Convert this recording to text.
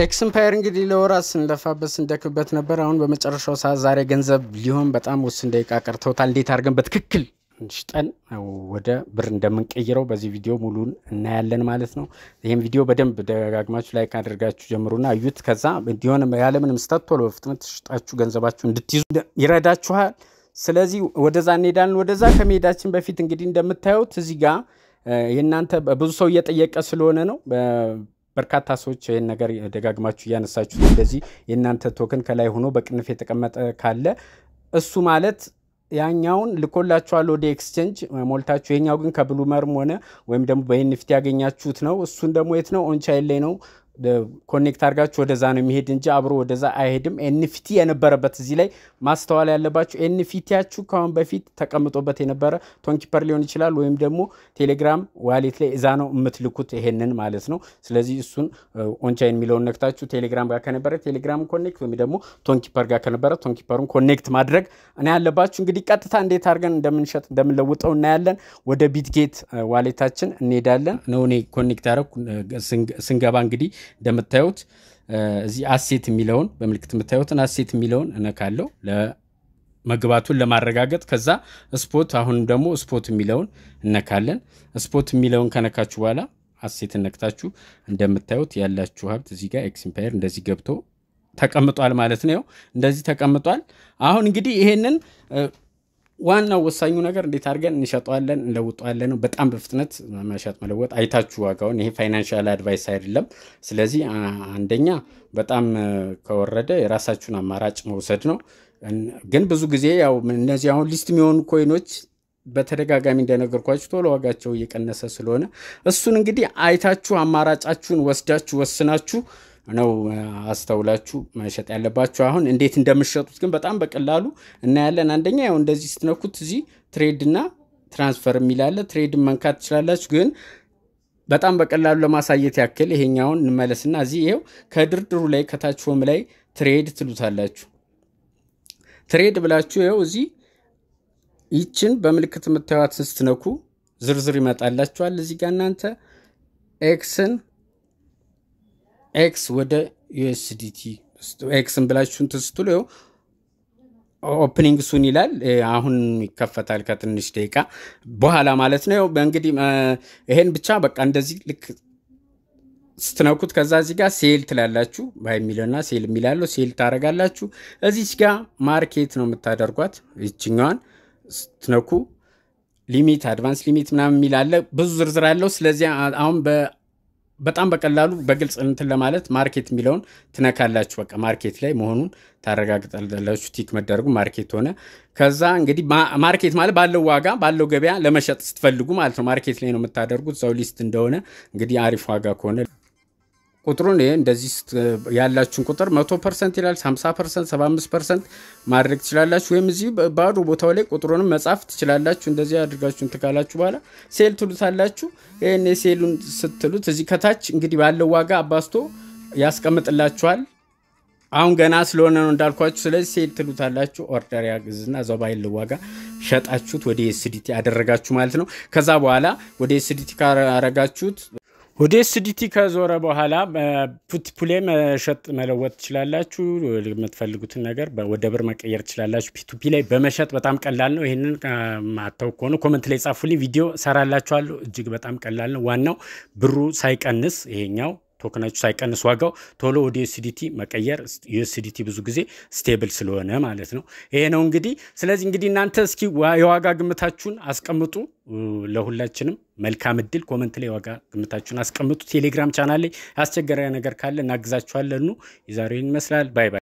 ኤክስምፓየር እንግዲህ ለወራት ስንለፋበት ስንደክምበት ነበር። አሁን በመጨረሻው ሰዓት ዛሬ ገንዘብ ሊሆን በጣም ውስን ደቂቃ ቀርተውታል። እንዴት አድርገን በትክክል ሽጠን ወደ ብር እንደምንቀይረው በዚህ ቪዲዮ ሙሉን እናያለን ማለት ነው። ይህም ቪዲዮ በደንብ ደጋግማችሁ ላይክ አድርጋችሁ ጀምሩና አዩት። ከዛ እንዲሆን ያለምንም ስህተት ቶሎ በፍጥነት ሽጣችሁ ገንዘባችሁ እንድትይዙ ይረዳችኋል። ስለዚህ ወደዛ እንሄዳለን። ወደዛ ከመሄዳችን በፊት እንግዲህ እንደምታዩት እዚህ ጋር የእናንተ ብዙ ሰው እየጠየቀ ስለሆነ ነው በርካታ ሰዎች ይህን ነገር ደጋግማችሁ እያነሳችሁት፣ ስለዚህ የእናንተ ቶክን ከላይ ሆኖ በቅንፍ የተቀመጠ ካለ እሱ ማለት ያኛውን ልኮላችኋል ወደ ኤክስቼንጅ ሞልታችሁ፣ ይሄኛው ግን ከብሉመርም ሆነ ወይም ደግሞ በኤንኤፍቲ ያገኛችሁት ነው። እሱን ደግሞ የት ነው? ኦንቻይን ላይ ነው ኮኔክት አድርጋችሁ ወደዛ ነው የሚሄድ እንጂ አብሮ ወደዛ አይሄድም። ኤንፊቲ የነበረበት እዚህ ላይ ማስተዋል ያለባችሁ ኤንፊቲያችሁ ከአሁን በፊት ተቀምጦበት የነበረ ቶንኪፐር ሊሆን ይችላል፣ ወይም ደግሞ ቴሌግራም ዋሌት ላይ እዛ ነው የምትልኩት ይሄንን ማለት ነው። ስለዚህ እሱን ኦንቻይን የሚለውን ነክታችሁ ቴሌግራም ጋር ከነበረ ቴሌግራም ኮኔክት፣ ወይም ደግሞ ቶንኪፐር ጋር ከነበረ ቶንኪፐሩን ኮኔክት ማድረግ እና ያለባችሁ እንግዲህ ቀጥታ እንዴት አድርገን እንደምንሸጥ እንደምንለውጠው እናያለን። ወደ ቢትጌት ዋሌታችን እንሄዳለን ነው እኔ ኮኔክት ያደረኩ ስንገባ እንግዲህ እንደምታዩት እዚህ አሴት የሚለውን በምልክት የምታዩትን አሴት የሚለውን እነካለው መግባቱን ለማረጋገጥ ከዛ ስፖት አሁን ደግሞ ስፖት የሚለውን እነካለን። ስፖት የሚለውን ከነካችሁ በኋላ አሴት እነክታችሁ እንደምታዩት ያላችሁ ሀብት እዚህ ጋር ኤክስምፓየር እንደዚህ ገብቶ ተቀምጧል ማለት ነው። እንደዚህ ተቀምጧል። አሁን እንግዲህ ይሄንን ዋናው ወሳኙ ነገር እንዴት አድርገን እንሸጠዋለን እንለውጠዋለን። በጣም በፍጥነት መሸጥ መለወጥ አይታችሁ ዋጋውን። ይሄ ፋይናንሻል አድቫይስ አይደለም። ስለዚህ አንደኛ በጣም ከወረደ የራሳችሁን አማራጭ መውሰድ ነው። ግን ብዙ ጊዜ ያው እነዚህ አሁን ሊስት የሚሆኑ ኮይኖች በተደጋጋሚ እንደነገርኳችሁ ቶሎ ዋጋቸው እየቀነሰ ስለሆነ እሱን እንግዲህ አይታችሁ አማራጫችሁን ወስዳችሁ ወስናችሁ ነው አስተውላችሁ መሸጥ ያለባችሁ። አሁን እንዴት እንደምትሸጡት ግን በጣም በቀላሉ እናያለን። አንደኛ ያው እንደዚህ ስትነኩት እዚህ ትሬድ እና ትራንስፈር የሚላለ ትሬድን መንካት ትችላላችሁ ግን በጣም በቀላሉ ለማሳየት ያክል ይሄኛውን እንመለስና እዚህ ይኸው ከድርድሩ ላይ ከታች ሆም ላይ ትሬድ ትሉታላችሁ። ትሬድ ብላችሁ ይኸው እዚህ ይችን በምልክት የምታዩትን ስትነኩ ዝርዝር ይመጣላችኋል። እዚህ ጋር እናንተ ኤክስን ኤክስ ወደ ዩኤስዲቲ ኤክስን ብላችሁን ትስትሉ ው ኦፕኒንግ ሱን ይላል። አሁን ይከፈታል ከትንሽ ደቂቃ በኋላ ማለት ነው። እንግዲህ ይሄን ብቻ በቃ እንደዚህ ልክ ስትነኩት ከዛ እዚህ ጋር ሴል ትላላችሁ። ባይ የሚለውና ሴል የሚላለው ሴል ታደርጋላችሁ። እዚች ጋር ማርኬት ነው የምታደርጓት። ይችኛዋን ስትነኩ ሊሚት፣ አድቫንስ ሊሚት ምናምን የሚላለ ብዙ ዝርዝር አለው። ስለዚህ አሁን በጣም በቀላሉ በግልጽ እንትን ለማለት ማርኬት የሚለውን ትነካላችሁ። በቃ ማርኬት ላይ መሆኑን ታረጋግጣላችሁ። ቲክ መደረጉ ማርኬት ሆነ። ከዛ እንግዲህ ማርኬት ማለት ባለው ዋጋ ባለው ገበያ ለመሸጥ ስትፈልጉ ማለት ነው። ማርኬት ላይ ነው የምታደርጉት። ሰው ሊስት እንደሆነ እንግዲህ አሪፍ ዋጋ ከሆነ ቁጥሩን እንደዚህ ያላችሁን ቁጥር መቶ ፐርሰንት ይላል 50 ፐርሰንት 75 ፐርሰንት ማድረግ ትችላላችሁ። ወይም እዚህ ባዶ ቦታው ላይ ቁጥሩንም መጻፍ ትችላላችሁ። እንደዚህ አድርጋችሁ ትካላችሁ በኋላ ሴል ትሉታላችሁ። ይህን ሴሉን ስትሉት እዚህ ከታች እንግዲህ ባለው ዋጋ አባስቶ ያስቀምጥላችኋል። አሁን ገና ስለሆነ ነው እንዳልኳችሁ። ስለዚህ ሴል ትሉታላችሁ። ኦርደር ያግዝና እዛው ባይል ዋጋ ሸጣችሁት ወደ ኤስዲቲ ያደረጋችሁ ማለት ነው። ከዛ በኋላ ወደ ኤስዲቲ ካረጋችሁት ወደ ኤስዲቲ ከዞረ በኋላ ፑቲፑሌ መሸጥ መለወጥ ትችላላችሁ። የምትፈልጉትን ነገር ወደ ብር መቀየር ትችላላችሁ። ፒቱፒ ላይ በመሸጥ በጣም ቀላል ነው። ይህንን ማተው ከሆነ ኮመንት ላይ ጻፉልኝ፣ ቪዲዮ ሰራላችኋለሁ። እጅግ በጣም ቀላል ነው። ዋናው ብሩ ሳይቀንስ ይሄኛው ቶክናችሁ ሳይቀንስ ዋጋው ቶሎ ወደ ዩኤስዲቲ መቀየር ዩኤስዲቲ ብዙ ጊዜ ስቴብል ስለሆነ ማለት ነው። ይሄ ነው እንግዲህ። ስለዚህ እንግዲህ እናንተ እስኪ የዋጋ ግምታችሁን አስቀምጡ። ለሁላችንም መልካም እድል። ኮመንት ላይ ዋጋ ግምታችሁን አስቀምጡ። ቴሌግራም ቻናል ላይ ያስቸገረ ነገር ካለ እናግዛችኋለን። የዛሬውን ይመስላል። ባይ ባይ።